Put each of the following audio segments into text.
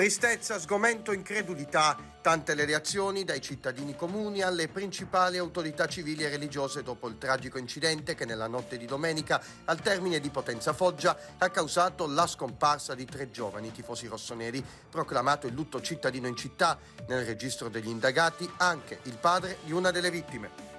Tristezza, sgomento, incredulità, tante le reazioni dai cittadini comuni alle principali autorità civili e religiose dopo il tragico incidente che nella notte di domenica al termine di Potenza Foggia ha causato la scomparsa di tre giovani tifosi rossoneri. Proclamato il lutto cittadino in città, nel registro degli indagati anche il padre di una delle vittime.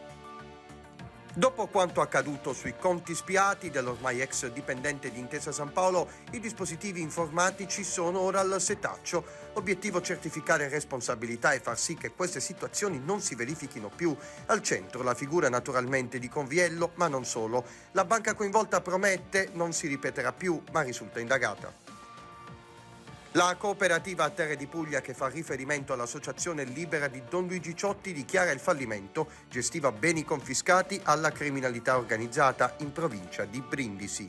Dopo quanto accaduto sui conti spiati dell'ormai ex dipendente di Intesa San Paolo, i dispositivi informatici sono ora al setaccio. Obiettivo certificare responsabilità e far sì che queste situazioni non si verifichino più. Al centro la figura naturalmente di Conviello, ma non solo. La banca coinvolta promette non si ripeterà più, ma risulta indagata. La cooperativa Terre di Puglia, che fa riferimento all'associazione libera di Don Luigi Ciotti, dichiara il fallimento, gestiva beni confiscati alla criminalità organizzata in provincia di Brindisi.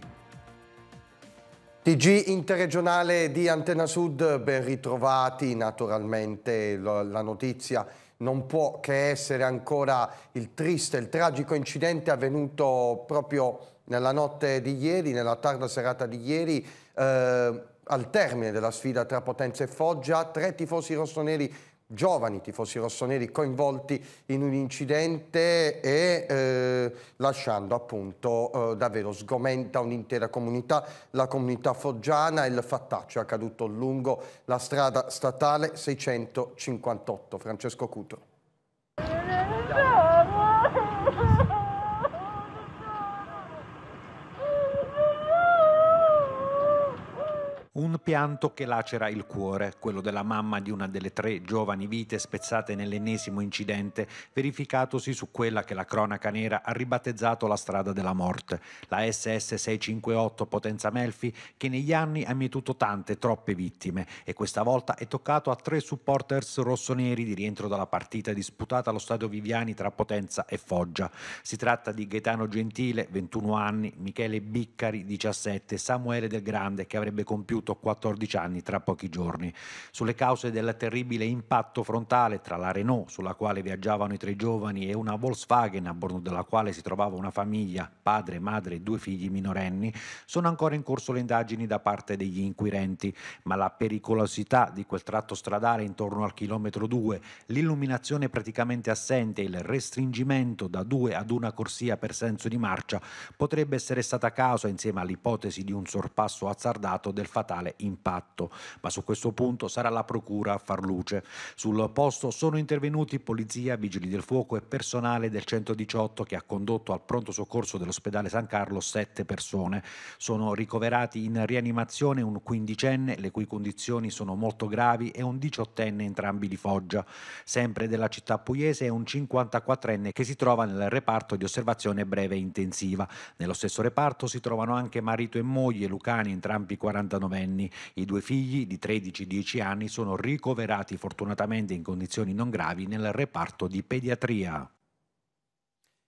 TG interregionale di Antena Sud, ben ritrovati, naturalmente la notizia non può che essere ancora il triste, il tragico incidente avvenuto proprio nella notte di ieri, nella tarda serata di ieri, eh, al termine della sfida tra Potenza e Foggia, tre tifosi rossoneri giovani tifosi rossoneri coinvolti in un incidente e eh, lasciando appunto eh, davvero sgomenta un'intera comunità, la comunità foggiana, il fattaccio è accaduto lungo la strada statale 658. Francesco Cutro. Un pianto che lacera il cuore, quello della mamma di una delle tre giovani vite spezzate nell'ennesimo incidente verificatosi su quella che la cronaca nera ha ribattezzato la strada della morte, la SS 658 Potenza Melfi che negli anni ha mietuto tante, troppe vittime e questa volta è toccato a tre supporters rossoneri di rientro dalla partita disputata allo stadio Viviani tra Potenza e Foggia. Si tratta di Gaetano Gentile, 21 anni, Michele Biccari, 17, Samuele Del Grande che avrebbe compiuto compiuto 14 anni tra pochi giorni. Sulle cause del terribile impatto frontale tra la Renault, sulla quale viaggiavano i tre giovani, e una Volkswagen, a bordo della quale si trovava una famiglia, padre, madre e due figli minorenni, sono ancora in corso le indagini da parte degli inquirenti, ma la pericolosità di quel tratto stradale intorno al chilometro 2, l'illuminazione praticamente assente e il restringimento da due ad una corsia per senso di marcia potrebbe essere stata causa, insieme all'ipotesi di un sorpasso azzardato, del fatale tale impatto. Ma su questo punto sarà la Procura a far luce. Sul posto sono intervenuti polizia, vigili del fuoco e personale del 118 che ha condotto al pronto soccorso dell'ospedale San Carlo sette persone. Sono ricoverati in rianimazione un quindicenne, le cui condizioni sono molto gravi, e un diciottenne, entrambi di Foggia. Sempre della città pugliese e un 54enne che si trova nel reparto di osservazione breve e intensiva. Nello stesso reparto si trovano anche marito e moglie, Lucani, entrambi 49 minorenni. I due figli di 13 10 anni sono ricoverati fortunatamente in condizioni non gravi nel reparto di pediatria.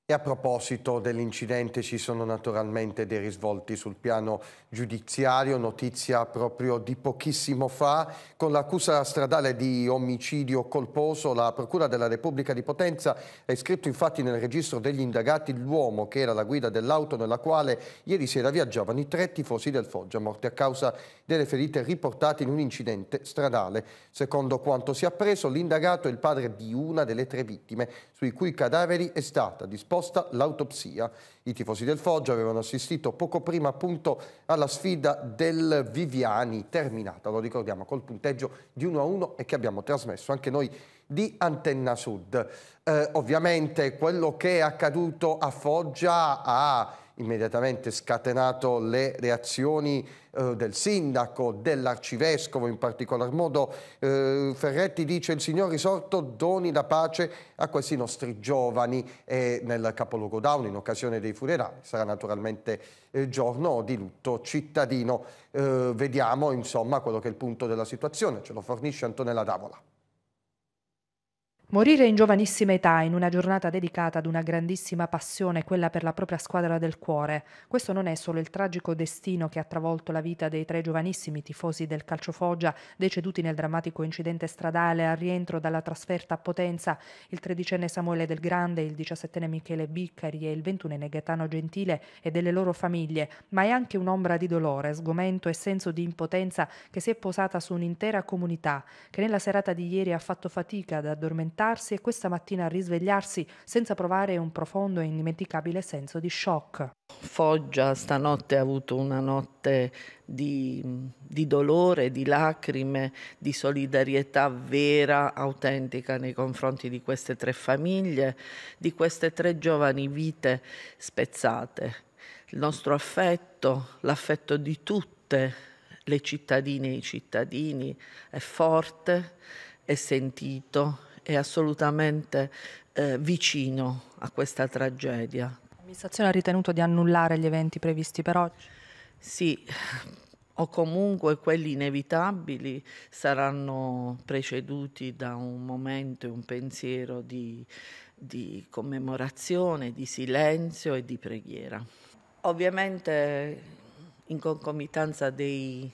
E a proposito dell'incidente ci sono naturalmente dei risvolti sul piano giudiziario, notizia proprio di pochissimo fa, con l'accusa stradale di omicidio colposo la Procura della Repubblica di Potenza ha iscritto infatti nel registro degli indagati l'uomo che era la guida dell'auto nella quale ieri sera viaggiavano i tre tifosi del Foggia, morti a causa delle ferite riportate in un incidente stradale. Secondo quanto si è appreso, l'indagato è il padre di una delle tre vittime, sui cui cadaveri è stata disposta disposta l'autopsia. I tifosi del Foggia avevano assistito poco prima appunto alla sfida del Viviani terminata, lo ricordiamo, col punteggio di 1-1 e che abbiamo trasmesso anche noi di Antenna Sud. Eh, ovviamente quello che è accaduto a Foggia ha immediatamente scatenato le reazioni eh, del sindaco, dell'arcivescovo in particolar modo. Eh, Ferretti dice il Signore risorto doni la pace a questi nostri giovani e nel capoluogo Down in occasione dei funerali sarà naturalmente eh, giorno di lutto cittadino. Eh, vediamo insomma quello che è il punto della situazione, ce lo fornisce Antonella Davola. Morire in giovanissima età, in una giornata dedicata ad una grandissima passione, quella per la propria squadra del cuore, questo non è solo il tragico destino che ha travolto la vita dei tre giovanissimi tifosi del calcio Foggia, deceduti nel drammatico incidente stradale al rientro dalla trasferta a Potenza, il tredicenne Samuele Del Grande, il diciassettenne Michele Biccari e il ventunenne Gaetano Gentile e delle loro famiglie, ma è anche un'ombra di dolore, sgomento e senso di impotenza che si è posata su un'intera comunità, che nella serata di ieri ha fatto fatica ad addormentare addormentarsi e questa mattina risvegliarsi senza provare un profondo e indimenticabile senso di shock. Foggia stanotte ha avuto una notte di, di, dolore, di lacrime, di solidarietà vera, autentica nei confronti di queste tre famiglie, di queste tre giovani vite spezzate. Il nostro affetto, l'affetto di tutte le cittadine e i cittadini è forte, è sentito è assolutamente eh, vicino a questa tragedia. L'amministrazione ha ritenuto di annullare gli eventi previsti per oggi? Sì, o comunque quelli inevitabili saranno preceduti da un momento e un pensiero di, di commemorazione, di silenzio e di preghiera. Ovviamente in concomitanza dei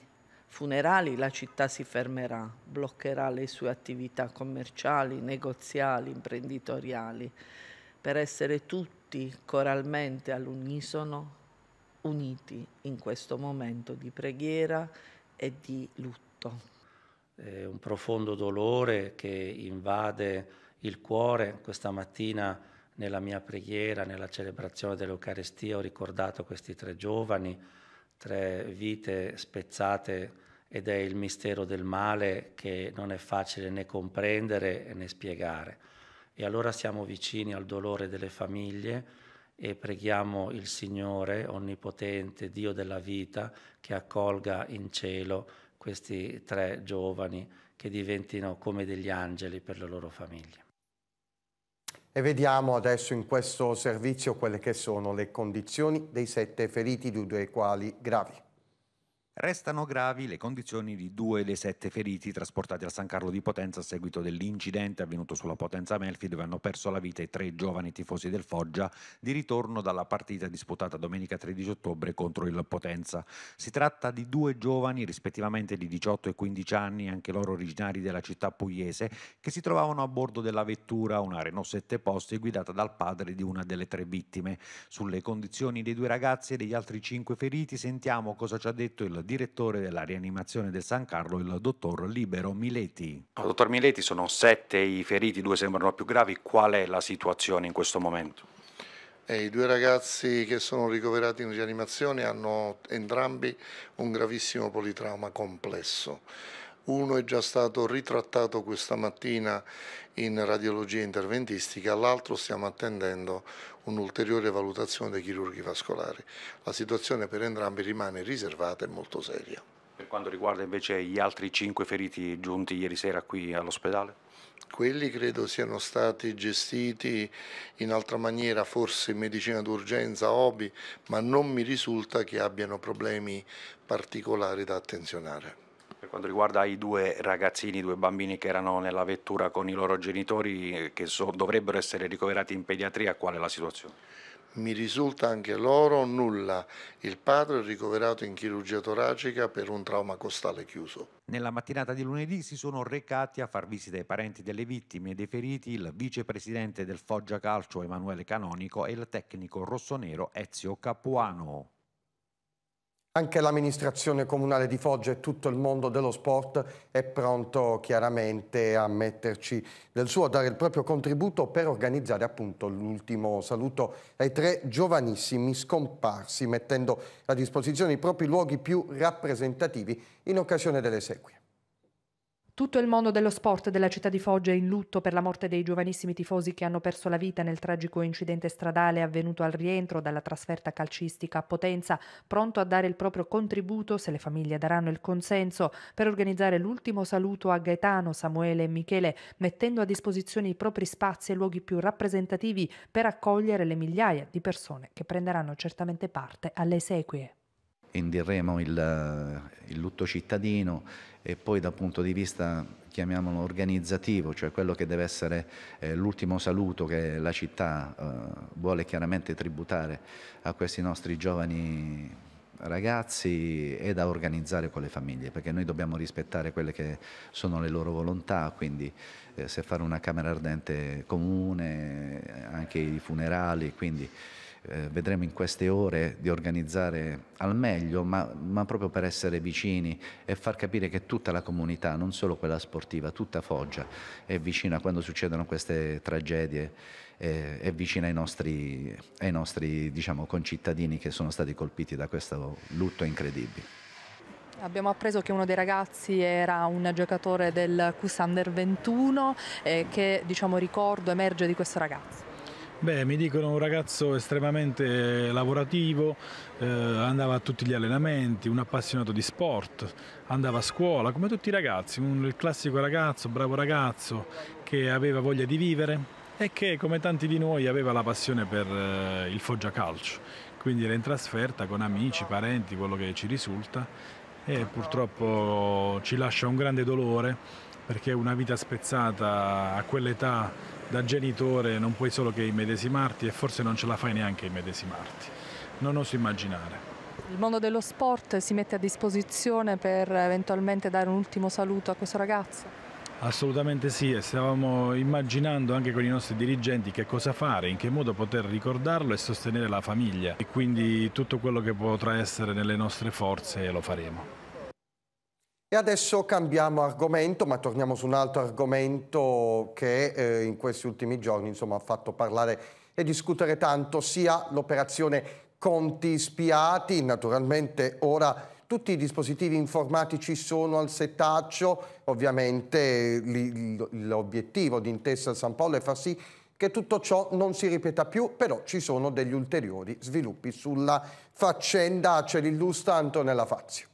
funerali la città si fermerà, bloccherà le sue attività commerciali, negoziali, imprenditoriali, per essere tutti coralmente all'unisono uniti in questo momento di preghiera e di lutto. È un profondo dolore che invade il cuore. Questa mattina nella mia preghiera, nella celebrazione dell'Eucarestia, ho ricordato questi tre giovani, tre vite spezzate ed è il mistero del male che non è facile né comprendere né spiegare. E allora siamo vicini al dolore delle famiglie e preghiamo il Signore Onnipotente, Dio della vita, che accolga in cielo questi tre giovani che diventino come degli angeli per le loro famiglie. E vediamo adesso in questo servizio quelle che sono le condizioni dei sette feriti, due dei quali gravi. Restano gravi le condizioni di due dei sette feriti trasportati al San Carlo di Potenza a seguito dell'incidente avvenuto sulla Potenza Melfi dove hanno perso la vita i tre giovani tifosi del Foggia di ritorno dalla partita disputata domenica 13 ottobre contro il Potenza. Si tratta di due giovani rispettivamente di 18 e 15 anni, anche loro originari della città pugliese, che si trovavano a bordo della vettura, una Renault 7 posti guidata dal padre di una delle tre vittime. Sulle condizioni dei due ragazzi e degli altri cinque feriti sentiamo cosa ci ha detto il direttore della rianimazione del San Carlo, il dottor Libero Mileti. dottor Mileti, sono sette i feriti, due sembrano più gravi. Qual è la situazione in questo momento? Eh, I due ragazzi che sono ricoverati in rianimazione hanno entrambi un gravissimo politrauma complesso. Uno è già stato ritrattato questa mattina in radiologia interventistica, l'altro stiamo attendendo un'ulteriore valutazione dei chirurghi vascolari. La situazione per entrambi rimane riservata e molto seria. Per quanto riguarda invece gli altri cinque feriti giunti ieri sera qui all'ospedale? Quelli credo siano stati gestiti in altra maniera, forse in medicina d'urgenza, OBI, ma non mi risulta che abbiano problemi particolari da attenzionare quanto riguarda i due ragazzini, i due bambini che erano nella vettura con i loro genitori eh, che so, dovrebbero essere ricoverati in pediatria, qual è la situazione? Mi risulta anche loro nulla. Il padre è ricoverato in chirurgia toracica per un trauma costale chiuso. Nella mattinata di lunedì si sono recati a far visita ai parenti delle vittime e dei feriti il vicepresidente del Foggia Calcio Emanuele Canonico e il tecnico rossonero Ezio Capuano. Anche l'amministrazione comunale di Foggia e tutto il mondo dello sport è pronto chiaramente a metterci del suo, a dare il proprio contributo per organizzare appunto l'ultimo saluto ai tre giovanissimi scomparsi, mettendo a disposizione i propri luoghi più rappresentativi in occasione delle sequie. Tutto il mondo dello sport della città di Foggia è in lutto per la morte dei giovanissimi tifosi che hanno perso la vita nel tragico incidente stradale avvenuto al rientro dalla trasferta calcistica a Potenza, pronto a dare il proprio contributo, se le famiglie daranno il consenso, per organizzare l'ultimo saluto a Gaetano, Samuele e Michele, mettendo a disposizione i propri spazi e luoghi più rappresentativi per accogliere le migliaia di persone che prenderanno certamente parte alle esequie indirremo il, il lutto cittadino e poi dal punto di vista chiamiamolo organizzativo, cioè quello che deve essere eh, l'ultimo saluto che la città eh, vuole chiaramente tributare a questi nostri giovani ragazzi e da organizzare con le famiglie, perché noi dobbiamo rispettare quelle che sono le loro volontà, quindi eh, se fare una camera ardente comune, eh, anche i funerali, quindi eh, vedremo in queste ore di organizzare al meglio, ma, ma, proprio per essere vicini e far capire che tutta la comunità, non solo quella sportiva, tutta Foggia è vicina quando succedono queste tragedie, eh, è vicina ai nostri, ai nostri diciamo, concittadini che sono stati colpiti da questo lutto incredibile. Abbiamo appreso che uno dei ragazzi era un giocatore del Cusander 21 eh, che diciamo, ricordo emerge di questo ragazzo. Beh, mi dicono un ragazzo estremamente eh, lavorativo, eh, andava a tutti gli allenamenti, un appassionato di sport, andava a scuola, come tutti i ragazzi, un, il classico ragazzo, bravo ragazzo che aveva voglia di vivere e che come tanti di noi aveva la passione per eh, il Foggia Calcio, quindi era in trasferta con amici, parenti, quello che ci risulta e purtroppo ci lascia un grande dolore perché una vita spezzata a quell'età da genitore non puoi solo che immedesimarti e forse non ce la fai neanche immedesimarti. Non oso immaginare. Il mondo dello sport si mette a disposizione per eventualmente dare un ultimo saluto a questo ragazzo? Assolutamente sì, e stavamo immaginando anche con i nostri dirigenti che cosa fare, in che modo poter ricordarlo e sostenere la famiglia e quindi tutto quello che potrà essere nelle nostre forze lo faremo. E adesso cambiamo argomento, ma torniamo su un altro argomento che eh, in questi ultimi giorni insomma, ha fatto parlare e discutere tanto, sia l'operazione Conti Spiati, naturalmente ora tutti i dispositivi informatici sono al setaccio, ovviamente l'obiettivo di Intesa San Paolo è far sì che tutto ciò non si ripeta più, però ci sono degli ulteriori sviluppi sulla faccenda, ce l'illustra Antonella Fazio.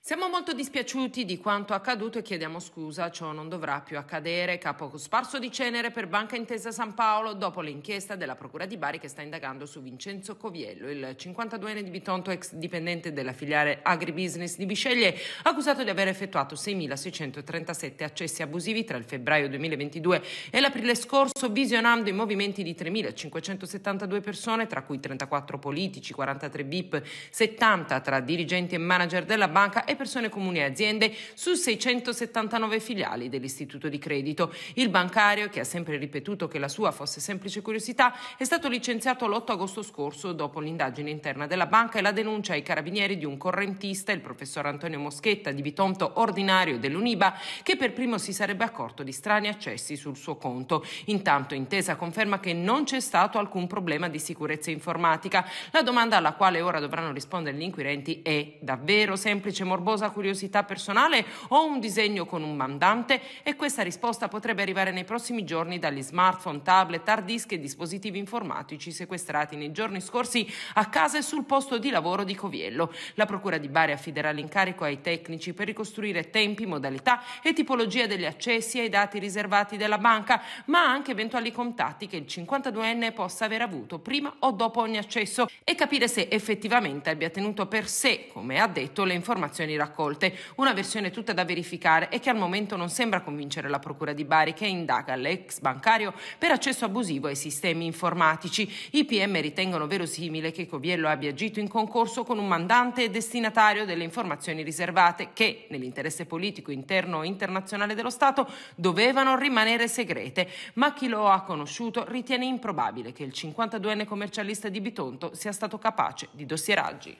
Siamo molto dispiaciuti di quanto accaduto e chiediamo scusa, ciò non dovrà più accadere. Capo sparso di cenere per Banca Intesa San Paolo dopo l'inchiesta della Procura di Bari che sta indagando su Vincenzo Coviello, il 52enne di Bitonto ex dipendente della filiale Agribusiness di Bisceglie, accusato di aver effettuato 6.637 accessi abusivi tra il febbraio 2022 e l'aprile scorso, visionando i movimenti di 3.572 persone, tra cui 34 politici, 43 VIP, 70 tra dirigenti e manager della banca e persone comuni e aziende su 679 filiali dell'istituto di credito. Il bancario, che ha sempre ripetuto che la sua fosse semplice curiosità, è stato licenziato l'8 agosto scorso dopo l'indagine interna della banca e la denuncia ai carabinieri di un correntista, il professor Antonio Moschetta, di Bitonto ordinario dell'Uniba, che per primo si sarebbe accorto di strani accessi sul suo conto. Intanto Intesa conferma che non c'è stato alcun problema di sicurezza informatica. La domanda alla quale ora dovranno rispondere gli inquirenti è davvero semplice mortale morbosa curiosità personale o un disegno con un mandante? E questa risposta potrebbe arrivare nei prossimi giorni dagli smartphone, tablet, hard disk e dispositivi informatici sequestrati nei giorni scorsi a casa e sul posto di lavoro di Coviello. La Procura di Bari affiderà l'incarico ai tecnici per ricostruire tempi, modalità e tipologia degli accessi ai dati riservati della banca, ma anche eventuali contatti che il 52enne possa aver avuto prima o dopo ogni accesso e capire se effettivamente abbia tenuto per sé, come ha detto, le informazioni versioni raccolte, una versione tutta da verificare e che al momento non sembra convincere la Procura di Bari che indaga l'ex bancario per accesso abusivo ai sistemi informatici. I PM ritengono verosimile che Coviello abbia agito in concorso con un mandante e destinatario delle informazioni riservate che, nell'interesse politico interno e internazionale dello Stato, dovevano rimanere segrete, ma chi lo ha conosciuto ritiene improbabile che il 52enne commercialista di Bitonto sia stato capace di dossieraggi.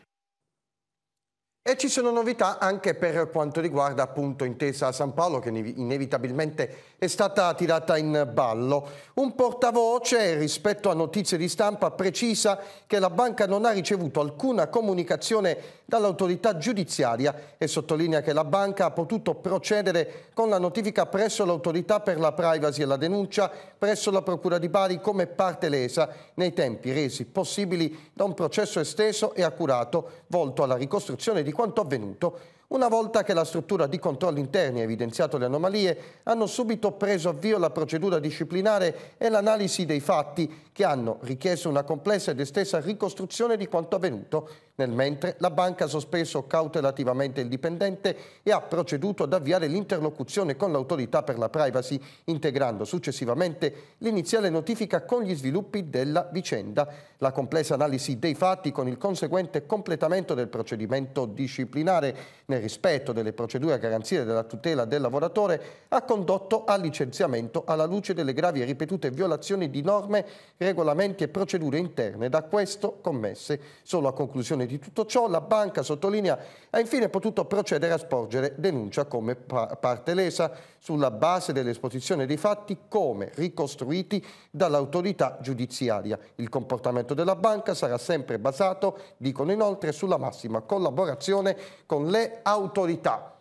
E ci sono novità anche per quanto riguarda appunto Intesa San Paolo che inevitabilmente è stata tirata in ballo. Un portavoce rispetto a notizie di stampa precisa che la banca non ha ricevuto alcuna comunicazione dall'autorità giudiziaria e sottolinea che la banca ha potuto procedere con la notifica presso l'autorità per la privacy e la denuncia presso la Procura di Bari come parte lesa nei tempi resi possibili da un processo esteso e accurato volto alla ricostruzione di quanto avvenuto una volta che la struttura di controllo interni ha evidenziato le anomalie, hanno subito preso avvio la procedura disciplinare e l'analisi dei fatti che hanno richiesto una complessa ed estesa ricostruzione di quanto avvenuto. Nel mentre la banca ha sospeso cautelativamente il dipendente e ha proceduto ad avviare l'interlocuzione con l'autorità per la privacy, integrando successivamente l'iniziale notifica con gli sviluppi della vicenda. La complessa analisi dei fatti con il conseguente completamento del procedimento disciplinare nel nel rispetto delle procedure a garanzia della tutela del lavoratore, ha condotto al licenziamento alla luce delle gravi e ripetute violazioni di norme, regolamenti e procedure interne da questo commesse. Solo a conclusione di tutto ciò la banca, sottolinea, ha infine potuto procedere a sporgere denuncia come parte lesa sulla base dell'esposizione dei fatti come ricostruiti dall'autorità giudiziaria. Il comportamento della banca sarà sempre basato, dicono inoltre, sulla massima collaborazione con le autorità.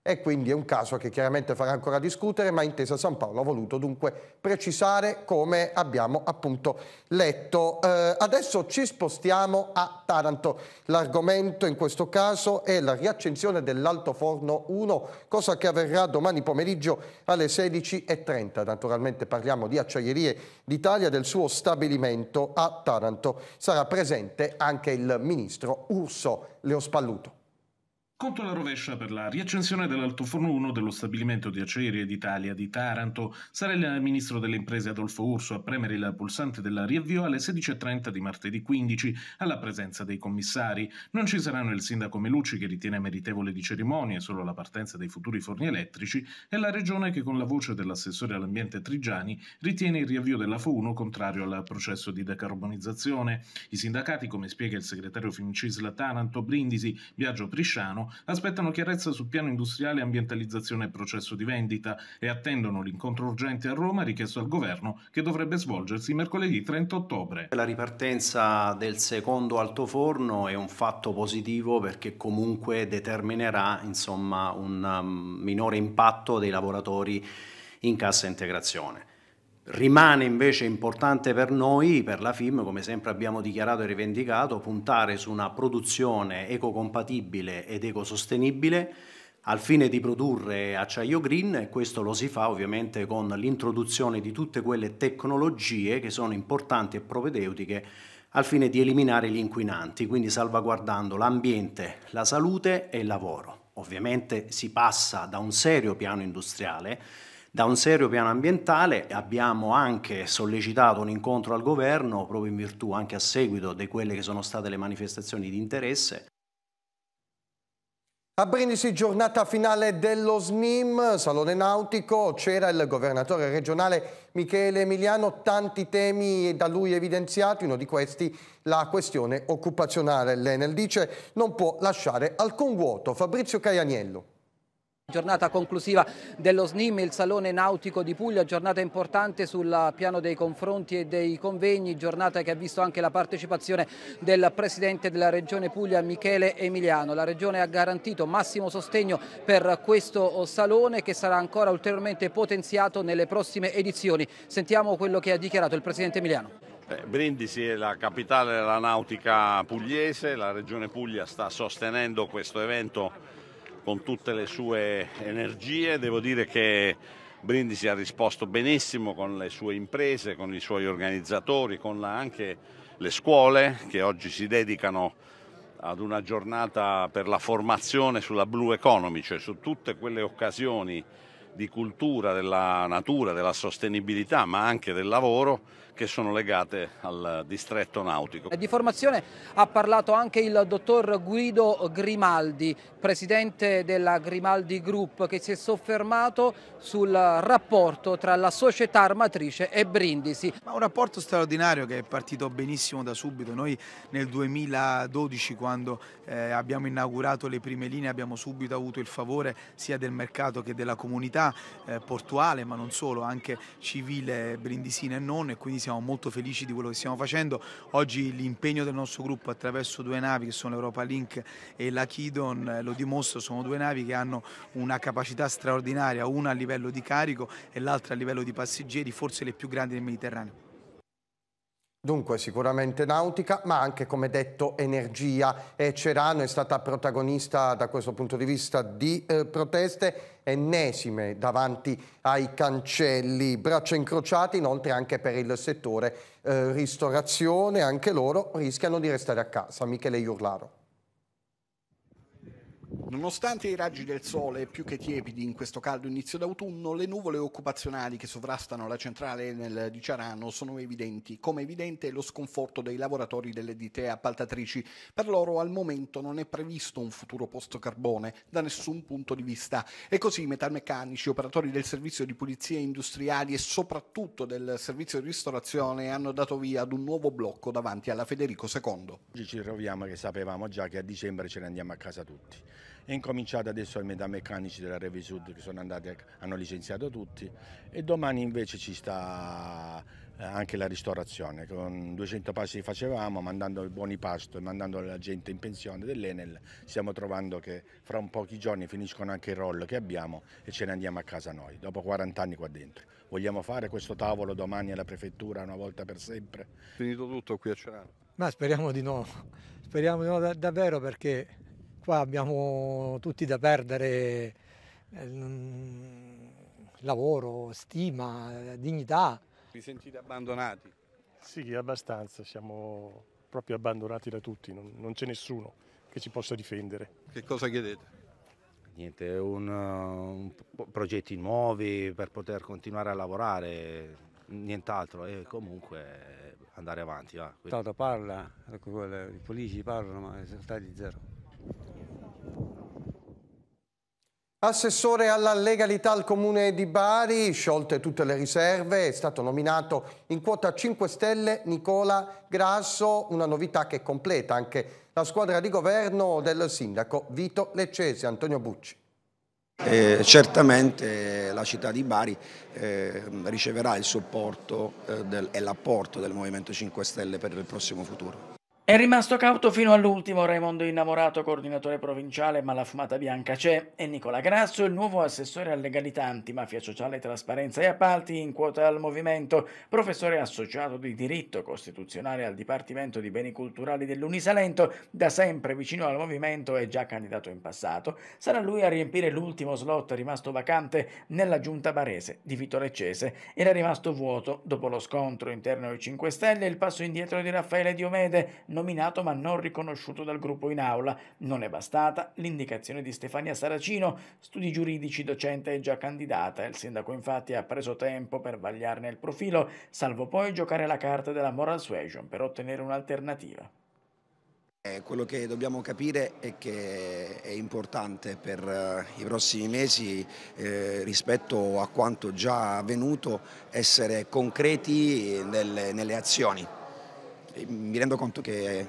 E quindi è un caso che chiaramente farà ancora discutere, ma Intesa San Paolo ha voluto dunque precisare come abbiamo appunto letto. Eh, adesso ci spostiamo a Taranto. L'argomento in questo caso è la riaccensione dell'Alto Forno 1, cosa che avverrà domani pomeriggio alle 16.30. Naturalmente parliamo di Acciaierie d'Italia, del suo stabilimento a Taranto. Sarà presente anche il ministro Urso Leospalluto. Conto alla rovescia per la riaccensione dell'altoforno 1 dello stabilimento di acerie d'Italia di Taranto. Sarà il ministro delle imprese Adolfo Urso a premere il pulsante della riavvio alle 16.30 di martedì 15 alla presenza dei commissari. Non ci saranno il sindaco Melucci che ritiene meritevole di cerimonie solo la partenza dei futuri forni elettrici e la regione che con la voce dell'assessore all'ambiente Trigiani ritiene il riavvio della fo 1 contrario al processo di decarbonizzazione. I sindacati, come spiega il segretario Fincisla Taranto Brindisi Biagio Prisciano, aspettano chiarezza sul piano industriale, ambientalizzazione e processo di vendita e attendono l'incontro urgente a Roma richiesto al governo che dovrebbe svolgersi mercoledì 30 ottobre. La ripartenza del secondo altoforno è un fatto positivo perché comunque determinerà insomma, un um, minore impatto dei lavoratori in cassa integrazione. Rimane invece importante per noi, per la FIM, come sempre abbiamo dichiarato e rivendicato, puntare su una produzione ecocompatibile ed ecosostenibile al fine di produrre acciaio green e questo lo si fa ovviamente con l'introduzione di tutte quelle tecnologie che sono importanti e propedeutiche al fine di eliminare gli inquinanti, quindi salvaguardando l'ambiente, la salute e il lavoro. Ovviamente si passa da un serio piano industriale da un serio piano ambientale abbiamo anche sollecitato un incontro al governo proprio in virtù anche a seguito di quelle che sono state le manifestazioni di interesse. A Brindisi giornata finale dello SNIM, Salone Nautico, c'era il governatore regionale Michele Emiliano, tanti temi da lui evidenziati, uno di questi la questione occupazionale. L'Enel dice non può lasciare alcun vuoto. Fabrizio Caianiello. Giornata conclusiva dello SNIM, il Salone Nautico di Puglia, giornata importante sul piano dei confronti e dei convegni, giornata che ha visto anche la partecipazione del Presidente della Regione Puglia Michele Emiliano. La Regione ha garantito massimo sostegno per questo Salone che sarà ancora ulteriormente potenziato nelle prossime edizioni. Sentiamo quello che ha dichiarato il Presidente Emiliano. Brindisi è la capitale della nautica pugliese, la Regione Puglia sta sostenendo questo evento con tutte le sue energie. Devo dire che Brindisi ha risposto benissimo con le sue imprese, con i suoi organizzatori, con anche le scuole che oggi si dedicano ad una giornata per la formazione sulla blue economy, cioè su tutte quelle occasioni di cultura della natura, della sostenibilità, ma anche del lavoro che sono legate al distretto nautico. Di formazione ha parlato anche il dottor Guido Grimaldi, presidente della Grimaldi Group, che si è soffermato sul rapporto tra la società armatrice e Brindisi. Ma un rapporto straordinario che è partito benissimo da subito. Noi nel 2012, quando eh, abbiamo inaugurato le prime linee, abbiamo subito avuto il favore sia del mercato che della comunità eh, portuale, ma non solo, anche civile brindisina e non, e quindi siamo molto felici di quello che stiamo facendo. Oggi l'impegno del nostro gruppo attraverso due navi che sono l'Europa Link e la Kidon eh, lo dimostra, sono due navi che hanno una capacità straordinaria, una a livello di carico e l'altra a livello di passeggeri, forse le più grandi del Mediterraneo. Dunque sicuramente nautica, ma anche come detto energia. E Cerano è stata protagonista da questo punto di vista di eh, proteste ennesime davanti ai cancelli. Braccia incrociate inoltre anche per il settore eh, ristorazione, anche loro rischiano di restare a casa. Michele Iurlaro. Nonostante i raggi del sole più che tiepidi in questo caldo inizio d'autunno, le nuvole occupazionali che sovrastano la centrale Enel di Ciarano sono evidenti, come evidente è lo sconforto dei lavoratori delle ditte appaltatrici. Per loro al momento non è previsto un futuro post carbone da nessun punto di vista e così metalmeccanici, operatori del servizio di pulizie industriali e soprattutto del servizio di ristorazione hanno dato via ad un nuovo blocco davanti alla Federico II. Oggi ci troviamo che sapevamo già che a dicembre ce ne andiamo a casa tutti è incominciato adesso almeno da meccanici della Revi Sud che andati, hanno licenziato tutti e domani invece ci sta eh, anche la ristorazione, con 200 passi che facevamo, mandando i buoni pasto e mandando la gente in pensione dell'Enel, stiamo trovando che fra un pochi giorni finiscono anche i roll che abbiamo e ce ne andiamo a casa noi, dopo 40 anni qua dentro. Vogliamo fare questo tavolo domani alla prefettura una volta per sempre? Finito tutto qui a Cerano? Ma speriamo di no, speriamo di no dav davvero perché qua abbiamo tutti da perdere eh, mm, lavoro, stima, eh, dignità. Vi sentite abbandonati? Sì, abbastanza, siamo proprio abbandonati da tutti, non, non c'è nessuno che ci possa difendere. Che cosa chiedete? Niente, un, un, progetti nuovi per poter continuare a lavorare, nient'altro e comunque andare avanti. Va. Stato parla, ecco, i politici parlano, ma i risultati zero. Assessore alla legalità al comune di Bari, sciolte tutte le riserve, è stato nominato in quota 5 Stelle Nicola Grasso, una novità che completa anche la squadra di governo del sindaco Vito Leccese, Antonio Bucci. Eh, certamente la città di Bari eh, riceverà il supporto eh, del, e l'apporto del Movimento 5 Stelle per il prossimo futuro. È rimasto cauto fino all'ultimo Raimondo Innamorato, coordinatore provinciale, ma la fumata bianca c'è, e Nicola Grasso, il nuovo assessore alle legalità, antimafia sociale, trasparenza e appalti in quota al movimento, professore associato di diritto costituzionale al Dipartimento di Beni Culturali dell'Unisalento, da sempre vicino al movimento e già candidato in passato, sarà lui a riempire l'ultimo slot rimasto vacante nella giunta barese di Vito Leccese. Era rimasto vuoto dopo lo scontro interno ai 5 Stelle e il passo indietro di Raffaele Diomede, nominato ma non riconosciuto dal gruppo in aula. Non è bastata l'indicazione di Stefania Saracino, studi giuridici, docente e già candidata. Il sindaco infatti ha preso tempo per vagliarne il profilo, salvo poi giocare la carta della moral suasion per ottenere un'alternativa. Eh, quello che dobbiamo capire è che è importante per eh, i prossimi mesi eh, rispetto a quanto già avvenuto essere concreti nelle, nelle azioni mi rendo conto che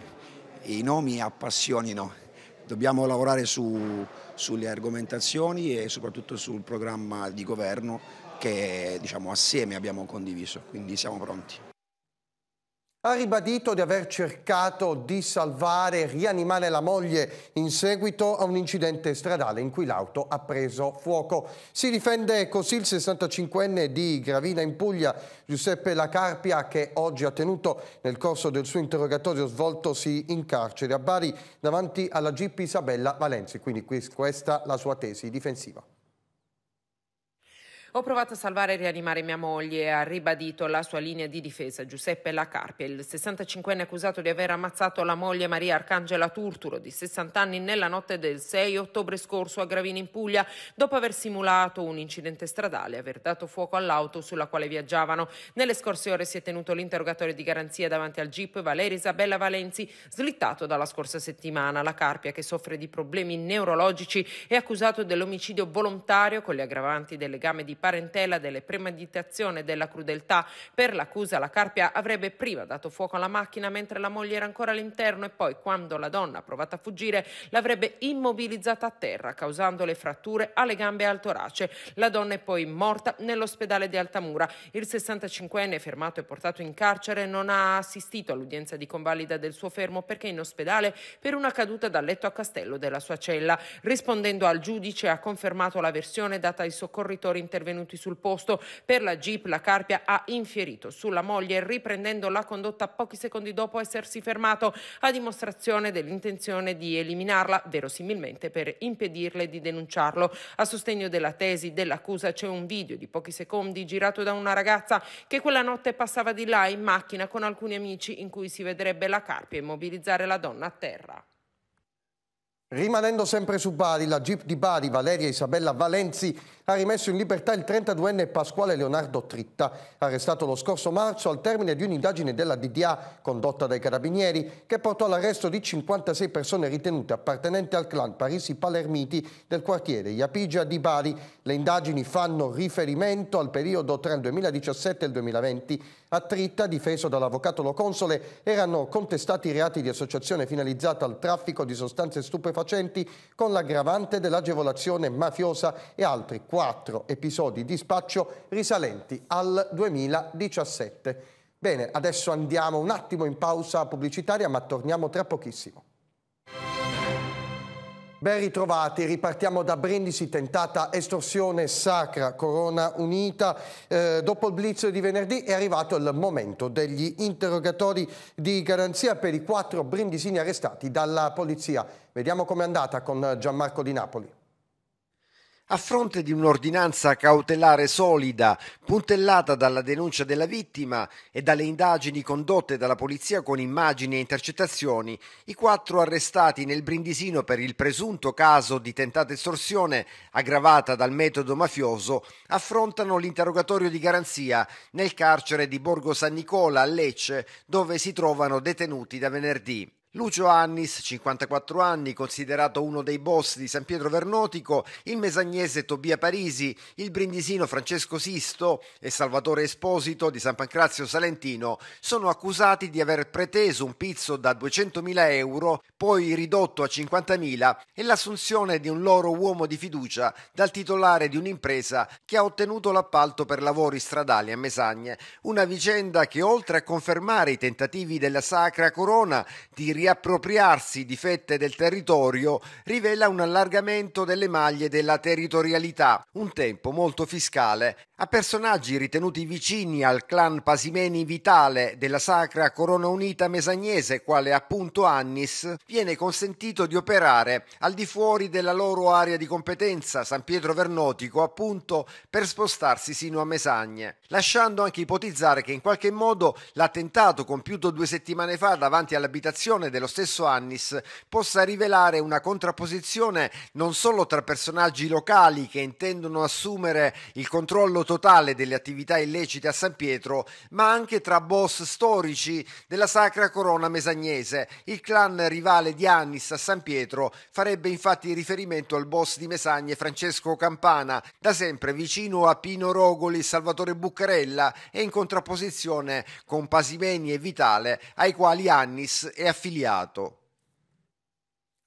i nomi appassionino. Dobbiamo lavorare su, sulle argomentazioni e soprattutto sul programma di governo che diciamo, assieme abbiamo condiviso, quindi siamo pronti ha ribadito di aver cercato di salvare e rianimare la moglie in seguito a un incidente stradale in cui l'auto ha preso fuoco. Si difende così il 65enne di Gravina in Puglia, Giuseppe Lacarpia, che oggi ha tenuto nel corso del suo interrogatorio svoltosi in carcere a Bari davanti alla GP Isabella Valenzi. Quindi questa è la sua tesi difensiva. Ho provato a salvare e rianimare mia moglie, ha ribadito la sua linea di difesa Giuseppe Lacarpia, il 65enne accusato di aver ammazzato la moglie Maria Arcangela Turturo, di 60 anni, nella notte del 6 ottobre scorso a Gravina in Puglia, dopo aver simulato un incidente stradale e aver dato fuoco all'auto sulla quale viaggiavano. Nelle scorse ore si è tenuto l'interrogatorio di garanzia davanti al GIP Valeria Isabella Valenzi, slittato dalla scorsa settimana. Lacarpia, che soffre di problemi neurologici, è accusato dell'omicidio volontario con le aggravanti del legame di parentela delle premeditazioni e della crudeltà per l'accusa la Carpia avrebbe prima dato fuoco alla macchina mentre la moglie era ancora all'interno e poi quando la donna ha provato a fuggire l'avrebbe immobilizzata a terra causando le fratture alle gambe e al torace. La donna è poi morta nell'ospedale di Altamura. Il 65enne fermato e portato in carcere non ha assistito all'udienza di convalida del suo fermo perché in ospedale per una caduta dal letto a castello della sua cella. Rispondendo al giudice ha confermato la versione data ai soccorritori intervenuti intervenuti sul posto. Per la Jeep la Carpia ha infierito sulla moglie riprendendo la condotta pochi secondi dopo essersi fermato a dimostrazione dell'intenzione di eliminarla, verosimilmente per impedirle di denunciarlo. A sostegno della tesi dell'accusa c'è un video di pochi secondi girato da una ragazza che quella notte passava di là in macchina con alcuni amici in cui si vedrebbe la Carpia immobilizzare la donna a terra. Rimanendo sempre su Bari, la Jeep di Bari, Valeria Isabella Valenzi ha rimesso in libertà il 32enne Pasquale Leonardo Tritta, arrestato lo scorso marzo al termine di un'indagine della DDA condotta dai carabinieri che portò all'arresto di 56 persone ritenute appartenenti al clan Parisi Palermiti del quartiere Iapigia di Bari. Le indagini fanno riferimento al periodo tra il 2017 e il 2020. A Tritta, difeso dall'avvocato Lo Console, erano contestati reati di associazione finalizzata al traffico di sostanze stupefacenti con l'aggravante dell'agevolazione mafiosa e altri 4 quattro episodi di spaccio risalenti al 2017. Bene, adesso andiamo un attimo in pausa pubblicitaria, ma torniamo tra pochissimo. Ben ritrovati, ripartiamo da Brindisi, tentata estorsione sacra, Corona Unita. Eh, dopo il blitz di venerdì è arrivato il momento degli interrogatori di garanzia per i quattro brindisini arrestati dalla polizia. Vediamo com'è andata con Gianmarco di Napoli. A fronte di un'ordinanza cautelare solida, puntellata dalla denuncia della vittima e dalle indagini condotte dalla polizia con immagini e intercettazioni, i quattro arrestati nel Brindisino per il presunto caso di tentata estorsione aggravata dal metodo mafioso affrontano l'interrogatorio di garanzia nel carcere di Borgo San Nicola a Lecce, dove si trovano detenuti da venerdì. Lucio Annis, 54 anni, considerato uno dei boss di San Pietro Vernotico, il mesagnese Tobia Parisi, il brindisino Francesco Sisto e Salvatore Esposito di San Pancrazio Salentino sono accusati di aver preteso un pizzo da 200.000 euro, poi ridotto a 50.000, e l'assunzione di un loro uomo di fiducia dal titolare di un'impresa che ha ottenuto l'appalto per lavori stradali a Mesagne. Una vicenda che, oltre a confermare i tentativi della Sacra Corona di riappropriarsi di fette del territorio rivela un allargamento delle maglie della territorialità, un tempo molto fiscale, a personaggi ritenuti vicini al clan Pasimeni Vitale della sacra corona unita mesagnese, quale appunto Annis, viene consentito di operare al di fuori della loro area di competenza, San Pietro Vernotico, appunto, per spostarsi sino a Mesagne, lasciando anche ipotizzare che in qualche modo l'attentato compiuto due settimane fa davanti all'abitazione narrazione dello stesso Annis possa rivelare una contrapposizione non solo tra personaggi locali che intendono assumere il controllo totale delle attività illecite a San Pietro, ma anche tra boss storici della sacra corona mesagnese. Il clan rivale di Annis a San Pietro farebbe infatti riferimento al boss di Mesagne Francesco Campana, da sempre vicino a Pino Rogoli, Salvatore Buccarella e in contrapposizione con Pasimeni e Vitale, ai quali Annis è affiliato archiviato.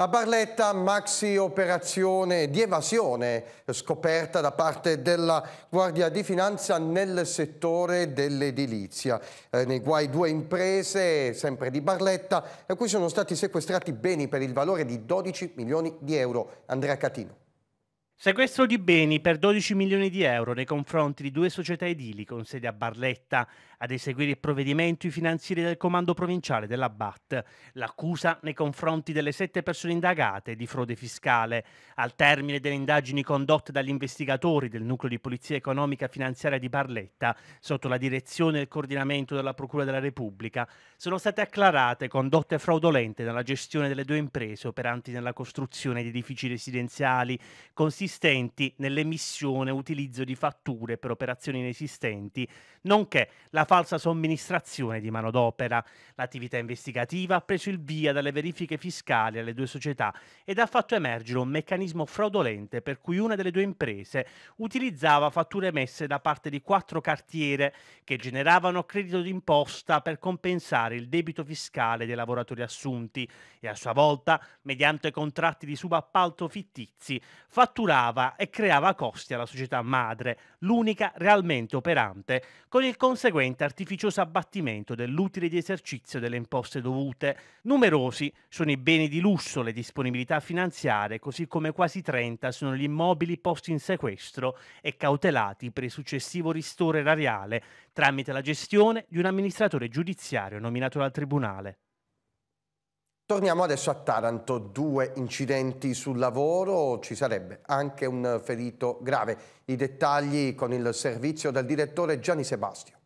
A Barletta maxi operazione di evasione scoperta da parte della Guardia di Finanza nel settore dell'edilizia. Eh, nei guai due imprese, sempre di Barletta, a cui sono stati sequestrati beni per il valore di 12 milioni di euro. Andrea Catino. Sequestro di beni per 12 milioni di euro nei confronti di due società edili con sede a Barletta ad eseguire il provvedimento i finanzieri del comando provinciale della BAT. L'accusa nei confronti delle sette persone indagate di frode fiscale. Al termine delle indagini condotte dagli investigatori del nucleo di polizia economica e finanziaria di Barletta, sotto la direzione e il coordinamento della Procura della Repubblica, sono state acclarate condotte fraudolente nella gestione delle due imprese operanti nella costruzione di edifici residenziali, consistenti nell'emissione e utilizzo di fatture per operazioni inesistenti, nonché la falsa somministrazione di manodopera. L'attività investigativa ha preso il via dalle verifiche fiscali alle due società ed ha fatto emergere un meccanismo fraudolente per cui una delle due imprese utilizzava fatture emesse da parte di quattro cartiere che generavano credito d'imposta per compensare il debito fiscale dei lavoratori assunti e a sua volta, mediante contratti di subappalto fittizi, fatturava e creava costi alla società madre, l'unica realmente operante, con il conseguente conseguente artificioso abbattimento dell'utile di esercizio delle imposte dovute. Numerosi sono i beni di lusso, le disponibilità finanziarie, così come quasi 30 sono gli immobili posti in sequestro e cautelati per il successivo ristoro erariale tramite la gestione di un amministratore giudiziario nominato dal Tribunale. Torniamo adesso a Taranto, due incidenti sul lavoro, ci sarebbe anche un ferito grave. I dettagli con il servizio del direttore Gianni Sebastio.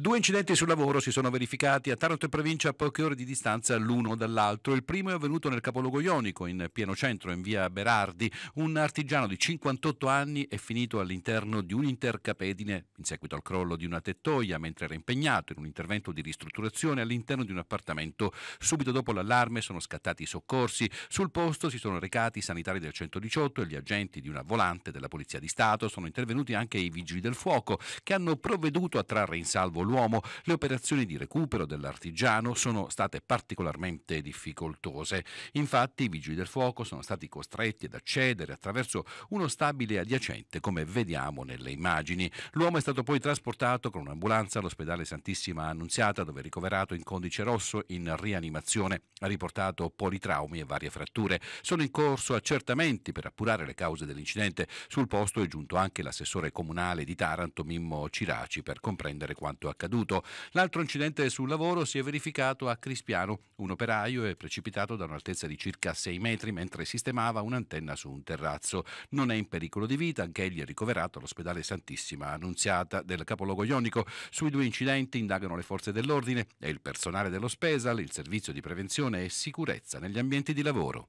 Due incidenti sul lavoro si sono verificati a Taranto e provincia a poche ore di distanza l'uno dall'altro. Il primo è avvenuto nel capoluogo ionico, in pieno centro, in via Berardi. Un artigiano di 58 anni è finito all'interno di un intercapedine in seguito al crollo di una tettoia mentre era impegnato in un intervento di ristrutturazione all'interno di un appartamento. Subito dopo l'allarme sono scattati i soccorsi. Sul posto si sono recati i sanitari del 118 e gli agenti di una volante della Polizia di Stato. Sono intervenuti anche i vigili del fuoco che hanno provveduto a trarre in salvo l'uomo, le operazioni di recupero dell'artigiano sono state particolarmente difficoltose. Infatti i vigili del fuoco sono stati costretti ad accedere attraverso uno stabile adiacente, come vediamo nelle immagini. L'uomo è stato poi trasportato con un'ambulanza all'ospedale Santissima Annunziata, dove è ricoverato in condice rosso in rianimazione. Ha riportato politraumi e varie fratture. Sono in corso accertamenti per appurare le cause dell'incidente. Sul posto è giunto anche l'assessore comunale di Taranto, Mimmo Ciraci, per comprendere quanto accaduto. L'altro incidente sul lavoro si è verificato a Crispiano. Un operaio è precipitato da un'altezza di circa 6 metri mentre sistemava un'antenna su un terrazzo. Non è in pericolo di vita, anche egli è ricoverato all'ospedale Santissima Annunziata del capoluogo ionico. Sui due incidenti indagano le forze dell'ordine e il personale dello Spesal, il servizio di prevenzione e sicurezza negli ambienti di lavoro.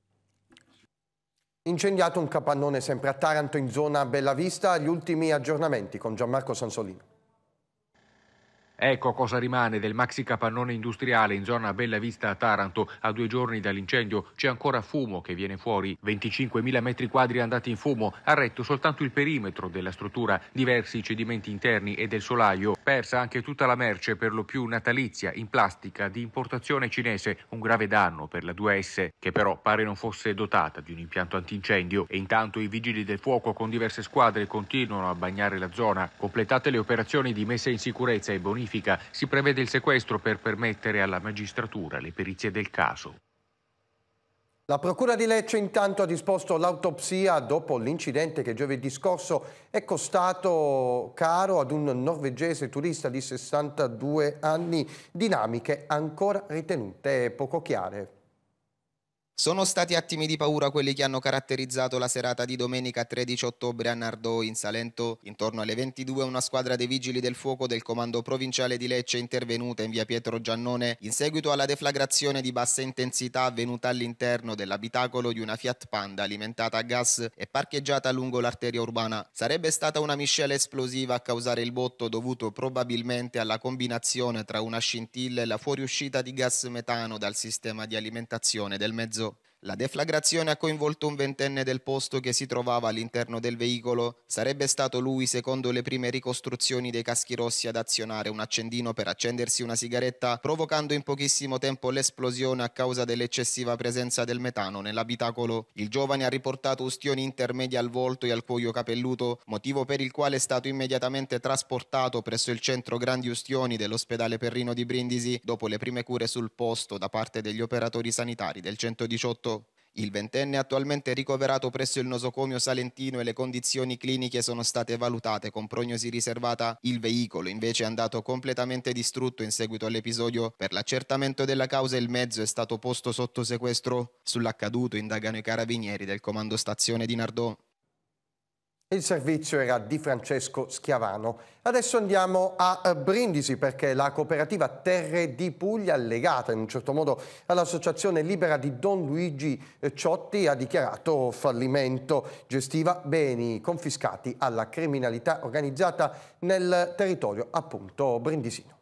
Incendiato un capannone sempre a Taranto in zona Bellavista, gli ultimi aggiornamenti con Gianmarco Sansolino. Ecco cosa rimane del maxi capannone industriale in zona Bella Vista a Taranto. A due giorni dall'incendio c'è ancora fumo che viene fuori. 25.000 metri quadri andati in fumo, ha retto soltanto il perimetro della struttura, diversi cedimenti interni e del solaio. Persa anche tutta la merce, per lo più natalizia, in plastica, di importazione cinese. Un grave danno per la 2S, che però pare non fosse dotata di un impianto antincendio. E intanto i vigili del fuoco con diverse squadre continuano a bagnare la zona. Completate le operazioni di messa in sicurezza e bonifica bonifica, si prevede il sequestro per permettere alla magistratura le perizie del caso. La Procura di Lecce intanto ha disposto l'autopsia dopo l'incidente che giovedì scorso è costato caro ad un norvegese turista di 62 anni, dinamiche ancora ritenute poco chiare. Sono stati attimi di paura quelli che hanno caratterizzato la serata di domenica 13 ottobre a Nardò in Salento. Intorno alle 22 una squadra dei vigili del fuoco del comando provinciale di Lecce è intervenuta in via Pietro Giannone in seguito alla deflagrazione di bassa intensità avvenuta all'interno dell'abitacolo di una Fiat Panda alimentata a gas e parcheggiata lungo l'arteria urbana. Sarebbe stata una miscela esplosiva a causare il botto dovuto probabilmente alla combinazione tra una scintilla e la fuoriuscita di gas metano dal sistema di alimentazione del mezzo. La deflagrazione ha coinvolto un ventenne del posto che si trovava all'interno del veicolo. Sarebbe stato lui, secondo le prime ricostruzioni dei caschi rossi, ad azionare un accendino per accendersi una sigaretta, provocando in pochissimo tempo l'esplosione a causa dell'eccessiva presenza del metano nell'abitacolo. Il giovane ha riportato ustioni intermedie al volto e al cuoio capelluto, motivo per il quale è stato immediatamente trasportato presso il centro Grandi Ustioni dell'ospedale Perrino di Brindisi, dopo le prime cure sul posto da parte degli operatori sanitari del 118 il ventenne è attualmente ricoverato presso il nosocomio salentino e le condizioni cliniche sono state valutate con prognosi riservata. Il veicolo invece è andato completamente distrutto in seguito all'episodio. Per l'accertamento della causa il mezzo è stato posto sotto sequestro. Sull'accaduto indagano i carabinieri del comando stazione di Nardò. Il servizio era di Francesco Schiavano. Adesso andiamo a eh, Brindisi perché la cooperativa Terre di Puglia, legata in un certo modo all'associazione libera di Don Luigi eh, Ciotti, ha dichiarato fallimento. Gestiva beni confiscati alla criminalità organizzata nel territorio appunto brindisino.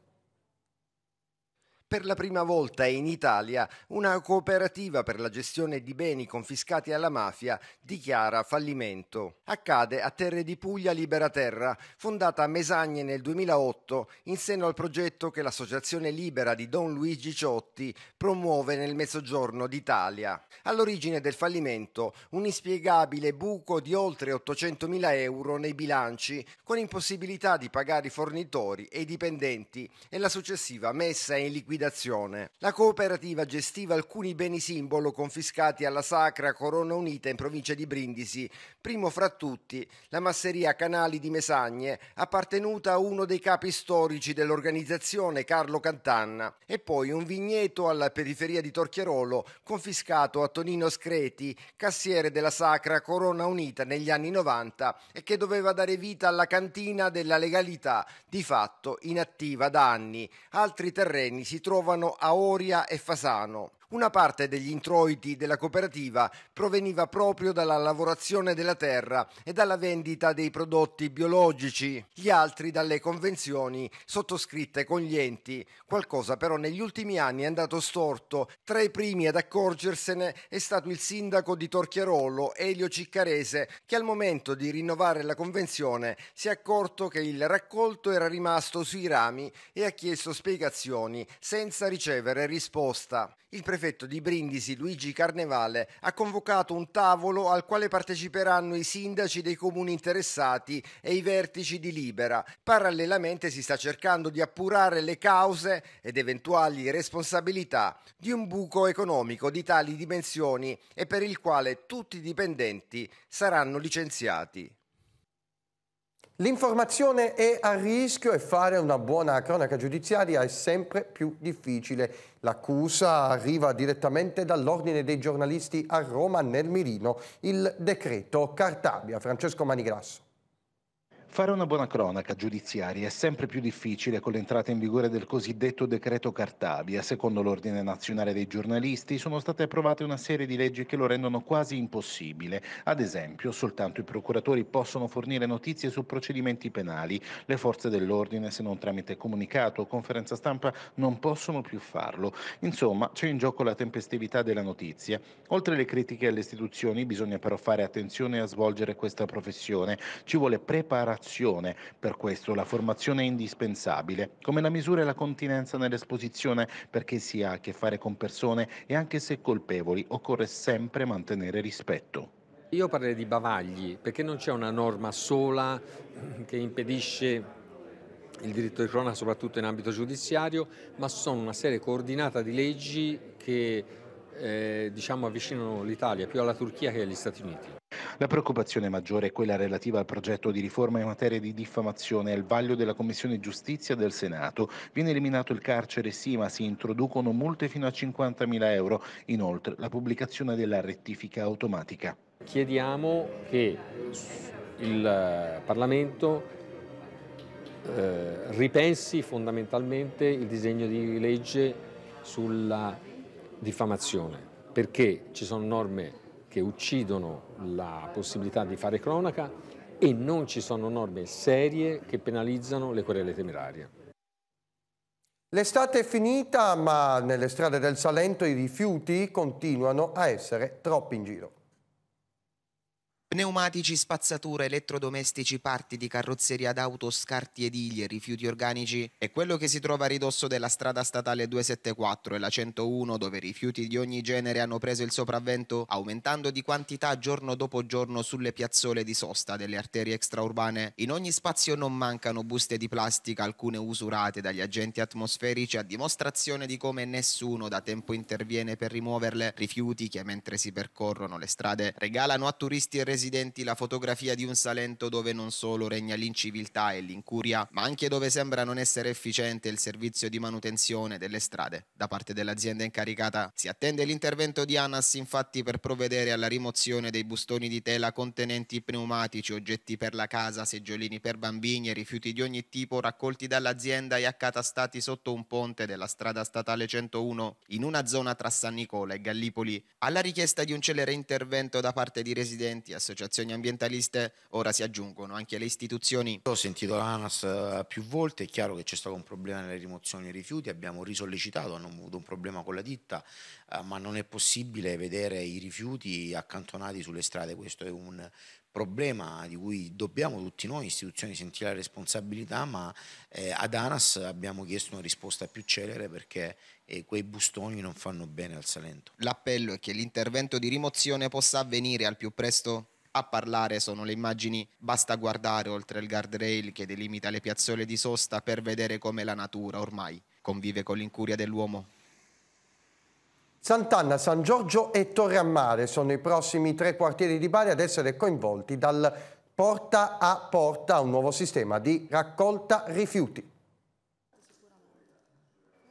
Per la prima volta in Italia una cooperativa per la gestione di beni confiscati alla mafia dichiara fallimento. Accade a Terre di Puglia Libera Terra, fondata a Mesagne nel 2008 in seno al progetto che l'associazione libera di Don Luigi Ciotti promuove nel mezzogiorno d'Italia. All'origine del fallimento un inspiegabile buco di oltre 800.000 euro nei bilanci con impossibilità di pagare i fornitori e i dipendenti e la successiva messa in liquidazione liquidazione. La cooperativa gestiva alcuni beni simbolo confiscati alla Sacra Corona Unita in provincia di Brindisi, primo fra tutti la masseria Canali di Mesagne, appartenuta a uno dei capi storici dell'organizzazione Carlo Cantanna, e poi un vigneto alla periferia di Torchiarolo confiscato a Tonino Screti, cassiere della Sacra Corona Unita negli anni 90 e che doveva dare vita alla cantina della legalità, di fatto inattiva da anni. Altri terreni si trovano trovano Aoria e Fasano. Una parte degli introiti della cooperativa proveniva proprio dalla lavorazione della terra e dalla vendita dei prodotti biologici, gli altri dalle convenzioni sottoscritte con gli enti. Qualcosa però negli ultimi anni è andato storto. Tra i primi ad accorgersene è stato il sindaco di Torchiarolo, Elio Ciccarese, che al momento di rinnovare la convenzione si è accorto che il raccolto era rimasto sui rami e ha chiesto spiegazioni senza ricevere risposta. Il prefetto prefetto di Brindisi Luigi Carnevale ha convocato un tavolo al quale parteciperanno i sindaci dei comuni interessati e i vertici di Libera. Parallelamente si sta cercando di appurare le cause ed eventuali responsabilità di un buco economico di tali dimensioni e per il quale tutti i dipendenti saranno licenziati. L'informazione è a rischio e fare una buona cronaca giudiziaria è sempre più difficile. L'accusa arriva direttamente dall'Ordine dei giornalisti a Roma nel Mirino, il decreto Cartabia. Francesco Manigrasso. Fare una buona cronaca giudiziaria è sempre più difficile con l'entrata in vigore del cosiddetto decreto Cartabia. Secondo l'Ordine Nazionale dei Giornalisti sono state approvate una serie di leggi che lo rendono quasi impossibile. Ad esempio, soltanto i procuratori possono fornire notizie su procedimenti penali. Le forze dell'ordine, se non tramite comunicato o conferenza stampa, non possono più farlo. Insomma, c'è in gioco la tempestività della notizia. Oltre le critiche alle istituzioni, bisogna però fare attenzione a svolgere questa professione. Ci vuole preparazione formazione, per questo la formazione è indispensabile, come la misura e la continenza nell'esposizione, perché si ha a che fare con persone e anche se colpevoli occorre sempre mantenere rispetto. Io parlerei di bavagli, perché non c'è una norma sola mm, che impedisce il diritto di cronaca soprattutto in ambito giudiziario, ma sono una serie coordinata di leggi che eh, diciamo, avvicinano l'Italia più alla Turchia che agli Stati Uniti. La preoccupazione maggiore è quella relativa al progetto di riforma in materia di diffamazione al vaglio della Commissione Giustizia del Senato. Viene eliminato il carcere sì, ma si introducono multe fino a 50.000 euro. Inoltre la pubblicazione della rettifica automatica. Chiediamo che il eh, Parlamento eh, ripensi fondamentalmente il disegno di legge sulla diffamazione, perché ci sono norme che uccidono la possibilità di fare cronaca e non ci sono norme serie che penalizzano le querele temerarie. L'estate è finita, ma nelle strade del Salento i rifiuti continuano a essere troppi in giro. Pneumatici, spazzatura, elettrodomestici, parti di carrozzeria d'auto, scarti edili e rifiuti organici è quello che si trova a ridosso della strada statale 274 e la 101 dove rifiuti di ogni genere hanno preso il sopravvento aumentando di quantità giorno dopo giorno sulle piazzole di sosta delle arterie extraurbane. In ogni spazio non mancano buste di plastica, alcune usurate dagli agenti atmosferici a dimostrazione di come nessuno da tempo interviene per rimuoverle, rifiuti che mentre si percorrono le strade regalano a turisti e residenti residenti la fotografia di un Salento dove non solo regna l'inciviltà e l'incuria, ma anche dove sembra non essere efficiente il servizio di manutenzione delle strade. Da parte dell'azienda incaricata si attende l'intervento di ANAS infatti per provvedere alla rimozione dei bustoni di tela contenenti pneumatici, oggetti per la casa, seggiolini per bambini e rifiuti di ogni tipo raccolti dall'azienda e accatastati sotto un ponte della strada statale 101 in una zona tra San Nicola e Gallipoli. Alla richiesta di un celere intervento da parte di residenti, associati associazioni ambientaliste ora si aggiungono anche le istituzioni. Ho sentito l'ANAS eh, più volte, è chiaro che c'è stato un problema nelle rimozioni dei rifiuti, abbiamo risollecitato, hanno avuto un problema con la ditta, eh, ma non è possibile vedere i rifiuti accantonati sulle strade, questo è un problema di cui dobbiamo tutti noi istituzioni sentire la responsabilità, ma eh, ad ANAS abbiamo chiesto una risposta più celere perché eh, quei bustoni non fanno bene al Salento. L'appello è che l'intervento di rimozione possa avvenire al più presto a parlare sono le immagini, basta guardare oltre il guardrail che delimita le piazzole di sosta per vedere come la natura ormai convive con l'incuria dell'uomo. Sant'Anna, San Giorgio e Torreammare sono i prossimi tre quartieri di Bari ad essere coinvolti dal porta a porta un nuovo sistema di raccolta rifiuti.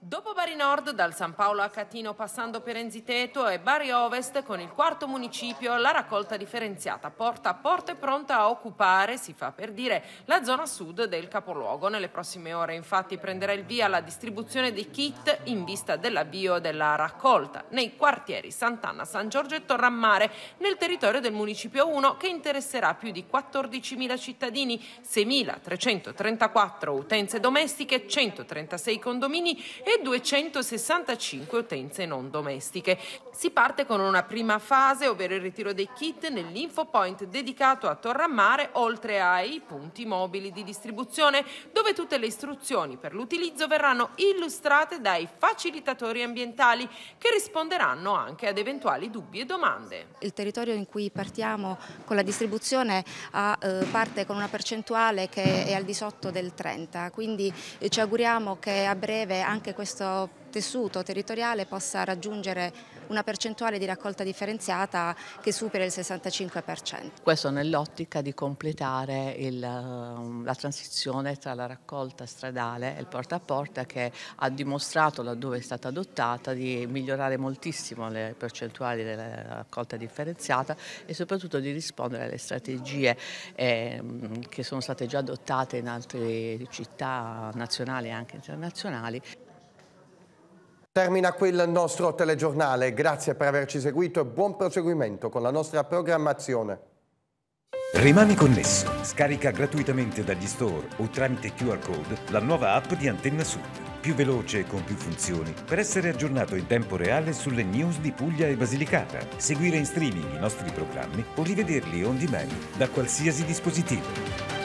Dopo Bari Nord, dal San Paolo a Catino passando per Enziteto e Bari Ovest, con il quarto municipio, la raccolta differenziata porta a porta è pronta a occupare, si fa per dire, la zona sud del capoluogo. Nelle prossime ore infatti prenderà il via la distribuzione dei kit in vista dell'avvio della raccolta nei quartieri Sant'Anna, San Giorgio e Torrammare, nel territorio del municipio 1 che interesserà più di 14.000 cittadini, 6.334 utenze domestiche, 136 condomini e 265 utenze non domestiche. Si parte con una prima fase, ovvero il ritiro dei kit nell'infopoint dedicato a Torramare, oltre ai punti mobili di distribuzione, dove tutte le istruzioni per l'utilizzo verranno illustrate dai facilitatori ambientali che risponderanno anche ad eventuali dubbi e domande. Il territorio in cui partiamo con la distribuzione ha, eh, parte con una percentuale che è al di sotto del 30, quindi eh, ci auguriamo che a breve anche questo tessuto territoriale possa raggiungere una percentuale di raccolta differenziata che supera il 65%. Questo nell'ottica di completare il, ehm, la transizione tra la raccolta stradale e il porta a porta che ha dimostrato laddove è stata adottata di migliorare moltissimo le percentuali della raccolta differenziata e soprattutto di rispondere alle strategie eh, che sono state già adottate in altre città nazionali e anche internazionali. Termina qui il nostro telegiornale, grazie per averci seguito e buon proseguimento con la nostra programmazione. Rimani connesso, scarica gratuitamente dagli store o tramite QR code la nuova app di Antenna Sud, più veloce e con più funzioni, per essere aggiornato in tempo reale sulle news di Puglia e Basilicata, seguire in streaming i nostri programmi o rivederli on demand da qualsiasi dispositivo.